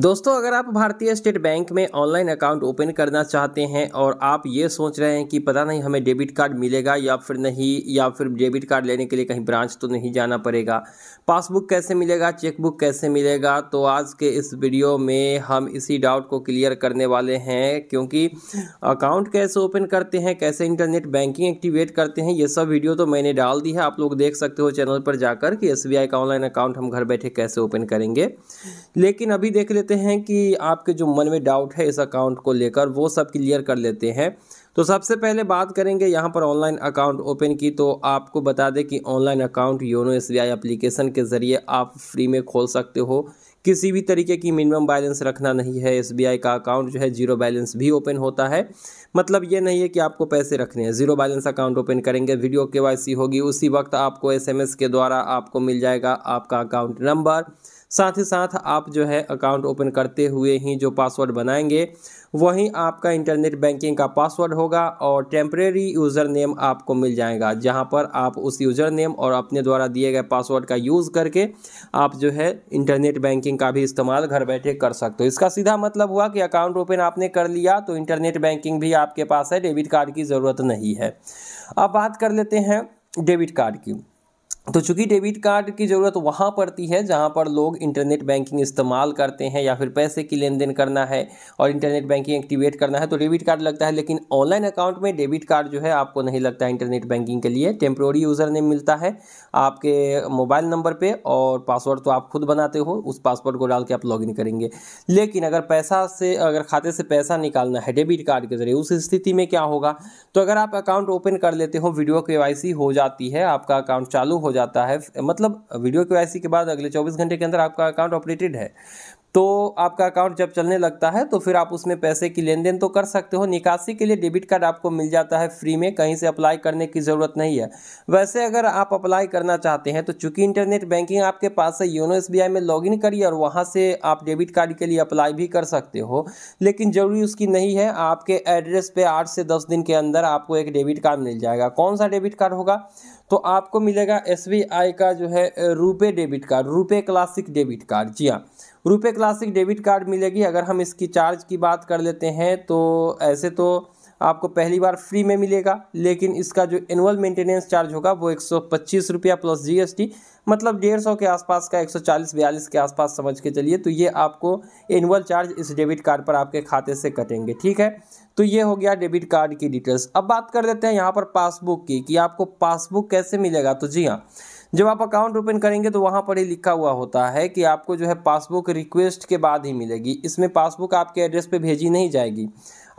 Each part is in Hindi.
दोस्तों अगर आप भारतीय स्टेट बैंक में ऑनलाइन अकाउंट ओपन करना चाहते हैं और आप ये सोच रहे हैं कि पता नहीं हमें डेबिट कार्ड मिलेगा या फिर नहीं या फिर डेबिट कार्ड लेने के लिए कहीं ब्रांच तो नहीं जाना पड़ेगा पासबुक कैसे मिलेगा चेकबुक कैसे मिलेगा तो आज के इस वीडियो में हम इसी डाउट को क्लियर करने वाले हैं क्योंकि अकाउंट कैसे ओपन करते हैं कैसे इंटरनेट बैंकिंग एक्टिवेट करते हैं ये सब वीडियो तो मैंने डाल दी है आप लोग देख सकते हो चैनल पर जाकर कि एस का ऑनलाइन अकाउंट हम घर बैठे कैसे ओपन करेंगे लेकिन अभी देख लेते लेते हैं कि आपके जो मन में डाउट है इस अकाउंट को लेकर वो सब क्लियर कर लेते हैं तो सबसे पहले बात करेंगे यहाँ पर ऑनलाइन अकाउंट ओपन की तो आपको बता दें कि online account YONO S B application के ज़रिए आप फ्री में खोल सकते हो किसी भी तरीके की मिनिमम बैलेंस रखना नहीं है एस का अकाउंट जो है जीरो बैलेंस भी ओपन होता है मतलब ये नहीं है कि आपको पैसे रखने हैं जीरो बैलेंस अकाउंट ओपन करेंगे वीडियो के होगी उसी वक्त आपको एस के द्वारा आपको मिल जाएगा आपका अकाउंट नंबर साथ ही साथ आप जो है अकाउंट ओपन करते हुए ही जो पासवर्ड बनाएंगे वहीं आपका इंटरनेट बैंकिंग का पासवर्ड होगा और टेम्परेरी यूज़र नेम आपको मिल जाएगा जहां पर आप उस यूज़र नेम और अपने द्वारा दिए गए पासवर्ड का यूज़ करके आप जो है इंटरनेट बैंकिंग का भी इस्तेमाल घर बैठे कर सकते हो इसका सीधा मतलब हुआ कि अकाउंट ओपन आपने कर लिया तो इंटरनेट बैंकिंग भी आपके पास है डेबिट कार्ड की ज़रूरत नहीं है अब बात कर लेते हैं डेबिट कार्ड की तो चूंकि डेबिट कार्ड की ज़रूरत वहाँ पड़ती है जहाँ पर लोग इंटरनेट बैंकिंग इस्तेमाल करते हैं या फिर पैसे की लेन देन करना है और इंटरनेट बैंकिंग एक्टिवेट करना है तो डेबिट कार्ड लगता है लेकिन ऑनलाइन अकाउंट में डेबिट कार्ड जो है आपको नहीं लगता है इंटरनेट बैंकिंग के लिए टेम्प्रोरी यूज़र नेम मिलता है आपके मोबाइल नंबर पर और पासवर्ड तो आप खुद बनाते हो उस पासवर्ड को डाल के आप लॉगिन करेंगे लेकिन अगर पैसा से अगर खाते से पैसा निकालना है डेबिट कार्ड के ज़रिए उस स्थिति में क्या होगा तो अगर आप अकाउंट ओपन कर लेते हो वीडियो के हो जाती है आपका अकाउंट चालू हो जाता है मतलब वीडियो के के बाद अगले 24 घंटे के अंदर आपका अकाउंट ऑपरेटेड है तो आपका अकाउंट जब चलने लगता है तो फिर आप उसमें पैसे की लेन देन तो कर सकते हो निकासी के लिए डेबिट कार्ड आपको मिल जाता है फ्री में कहीं से अप्लाई करने की ज़रूरत नहीं है वैसे अगर आप अप्लाई करना चाहते हैं तो चूंकि इंटरनेट बैंकिंग आपके पास है योनो एस में लॉगिन करिए और वहाँ से आप डेबिट कार्ड के लिए अप्लाई भी कर सकते हो लेकिन ज़रूरी उसकी नहीं है आपके एड्रेस पर आठ से दस दिन के अंदर आपको एक डेबिट कार्ड मिल जाएगा कौन सा डेबिट कार्ड होगा तो आपको मिलेगा एस का जो है RuPay debit card RuPay classic debit card जी हाँ रुपे क्लासिक डेबिट कार्ड मिलेगी अगर हम इसकी चार्ज की बात कर लेते हैं तो ऐसे तो आपको पहली बार फ्री में मिलेगा लेकिन इसका जो एनुअल मेंटेनेंस चार्ज होगा वो एक सौ पच्चीस रुपया प्लस जीएसटी मतलब डेढ़ सौ के आसपास का एक सौ चालीस बयालीस के आसपास समझ के चलिए तो ये आपको एनुअल चार्ज इस डेबिट कार्ड पर आपके खाते से कटेंगे ठीक है तो ये हो गया डेबिट कार्ड की डिटेल्स अब बात कर लेते हैं यहाँ पर पासबुक की कि आपको पासबुक कैसे मिलेगा तो जी हाँ जब आप अकाउंट ओपन करेंगे तो वहाँ पर ही लिखा हुआ होता है कि आपको जो है पासबुक रिक्वेस्ट के बाद ही मिलेगी इसमें पासबुक आपके एड्रेस पे भेजी नहीं जाएगी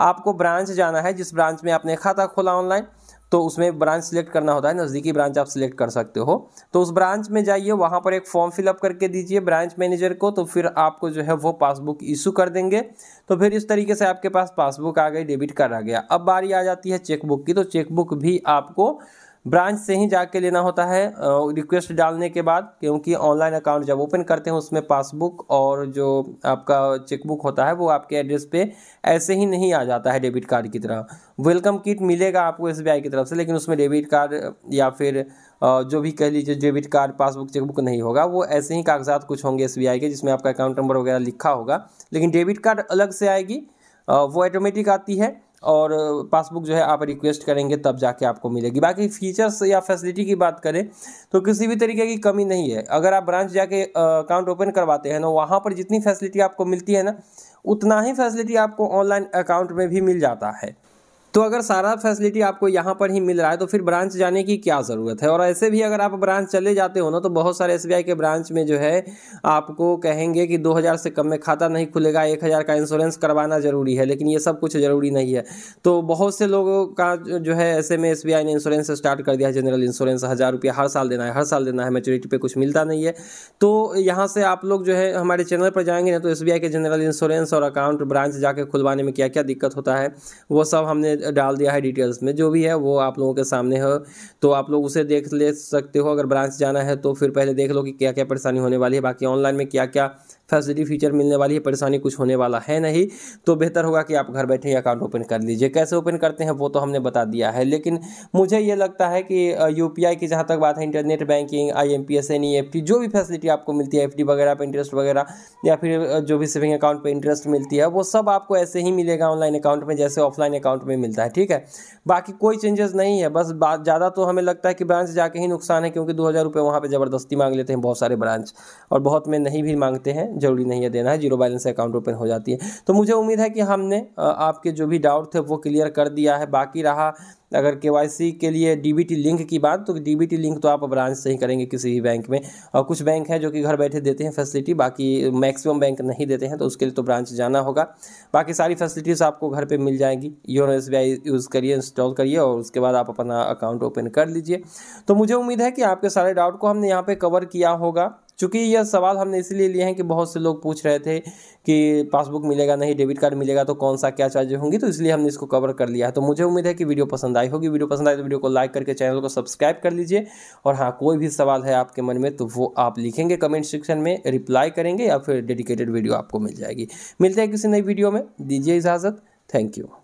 आपको ब्रांच जाना है जिस ब्रांच में आपने खाता खोला ऑनलाइन तो उसमें ब्रांच सेलेक्ट करना होता है नज़दीकी ब्रांच आप सिलेक्ट कर सकते हो तो उस ब्रांच में जाइए वहाँ पर एक फॉर्म फिलअप करके दीजिए ब्रांच मैनेजर को तो फिर आपको जो है वो पासबुक इशू कर देंगे तो फिर इस तरीके से आपके पास पासबुक आ गई डेबिट कार्ड आ गया अब बारी आ जाती है चेकबुक की तो चेकबुक भी आपको ब्रांच से ही जाके लेना होता है रिक्वेस्ट डालने के बाद क्योंकि ऑनलाइन अकाउंट जब ओपन करते हैं उसमें पासबुक और जो आपका चेकबुक होता है वो आपके एड्रेस पे ऐसे ही नहीं आ जाता है डेबिट कार्ड की तरह वेलकम किट मिलेगा आपको एस की तरफ से लेकिन उसमें डेबिट कार्ड या फिर जो भी कह लीजिए डेबिट कार्ड पासबुक चेकबुक नहीं होगा वो ऐसे ही कागजात कुछ होंगे एस के जिसमें आपका अकाउंट नंबर वगैरह लिखा होगा लेकिन डेबिट कार्ड अलग से आएगी वो ऑटोमेटिक आती है और पासबुक जो है आप रिक्वेस्ट करेंगे तब जाके आपको मिलेगी बाकी फीचर्स या फैसिलिटी की बात करें तो किसी भी तरीके की कमी नहीं है अगर आप ब्रांच जाके अकाउंट ओपन करवाते हैं ना वहाँ पर जितनी फैसिलिटी आपको मिलती है ना उतना ही फैसिलिटी आपको ऑनलाइन अकाउंट में भी मिल जाता है तो अगर सारा फैसिलिटी आपको यहाँ पर ही मिल रहा है तो फिर ब्रांच जाने की क्या ज़रूरत है और ऐसे भी अगर आप ब्रांच चले जाते हो ना तो बहुत सारे एस के ब्रांच में जो है आपको कहेंगे कि 2000 से कम में खाता नहीं खुलेगा 1000 का इंश्योरेंस करवाना ज़रूरी है लेकिन ये सब कुछ ज़रूरी नहीं है तो बहुत से लोगों का जो है ऐसे में एस ने इंश्योरेंस स्टार्ट कर दिया है जनरल इंश्योरेंस हज़ार रुपया हर साल देना है हर साल देना है मेचोरिटी पर कुछ मिलता नहीं है तो यहाँ से आप लोग जो है हमारे चैनल पर जाएंगे ना तो एस के जनरल इंश्योरेंस और अकाउंट ब्रांच जाके खुलवाने में क्या क्या दिक्कत होता है वो सब हमने डाल दिया है डिटेल्स में जो भी है वो आप लोगों के सामने है तो आप लोग उसे देख ले सकते हो अगर ब्रांच जाना है तो फिर पहले देख लो कि क्या क्या परेशानी होने वाली है बाकी ऑनलाइन में क्या क्या फैसिलिटी फीचर मिलने वाली है परेशानी कुछ होने वाला है नहीं तो बेहतर होगा कि आप घर बैठे अकाउंट ओपन कर लीजिए कैसे ओपन करते हैं वो तो हमने बता दिया है लेकिन मुझे ये लगता है कि यू की जहाँ तक बात है internet banking I M P जो भी फैसिलिटी आपको मिलती है एफ वगैरह पर इंटरेस्ट वगैरह या फिर जो भी सेविंग अकाउंट पर इंटरेस्ट मिलती है वो सब आपको ऐसे ही मिलेगा ऑनलाइन अकाउंट में जैसे ऑफलाइन अकाउंट में मिलता है ठीक है बाकी कोई चेंजेस नहीं है बस बात ज़्यादा तो हमें लगता है कि ब्रांच जाके ही नुकसान है क्योंकि दो हज़ार रुपये वहाँ पर ज़बरदस्ती मांग लेते हैं बहुत सारे ब्रांच और बहुत में नहीं भी मांगते हैं जरूरी नहीं है देना है जीरो बैलेंस अकाउंट ओपन हो जाती है तो मुझे उम्मीद है कि हमने आपके जो भी डाउट थे वो क्लियर कर दिया है बाकी रहा अगर के के लिए डी लिंक की बात तो डी लिंक तो आप ब्रांच से ही करेंगे किसी भी बैंक में और कुछ बैंक हैं जो कि घर बैठे देते हैं फैसिलिटी बाकी मैक्सिमम बैंक नहीं देते हैं तो उसके लिए तो ब्रांच जाना होगा बाकी सारी फैसिलिटीज़ आपको घर पे मिल जाएंगी योनो एस यूज़ करिए इंस्टॉल करिए और उसके बाद आप अपना अकाउंट ओपन कर लीजिए तो मुझे उम्मीद है कि आपके सारे डाउट को हमने यहाँ पर कवर किया होगा चूँकि यह सवाल हमने इसलिए लिए हैं कि बहुत से लोग पूछ रहे थे कि पासबुक मिलेगा नहीं डेबिट कार्ड मिलेगा तो कौन सा क्या चार्जेज होंगी तो इसलिए हमने इसको कवर कर लिया है तो मुझे उम्मीद है कि वीडियो पसंद आई होगी वीडियो पसंद आए तो वीडियो को लाइक करके चैनल को सब्सक्राइब कर लीजिए और हाँ कोई भी सवाल है आपके मन में तो वो आप लिखेंगे कमेंट सेक्शन में रिप्लाई करेंगे या फिर डेडिकेटेड वीडियो आपको मिल जाएगी मिलते हैं किसी नई वीडियो में दीजिए इजाज़त थैंक यू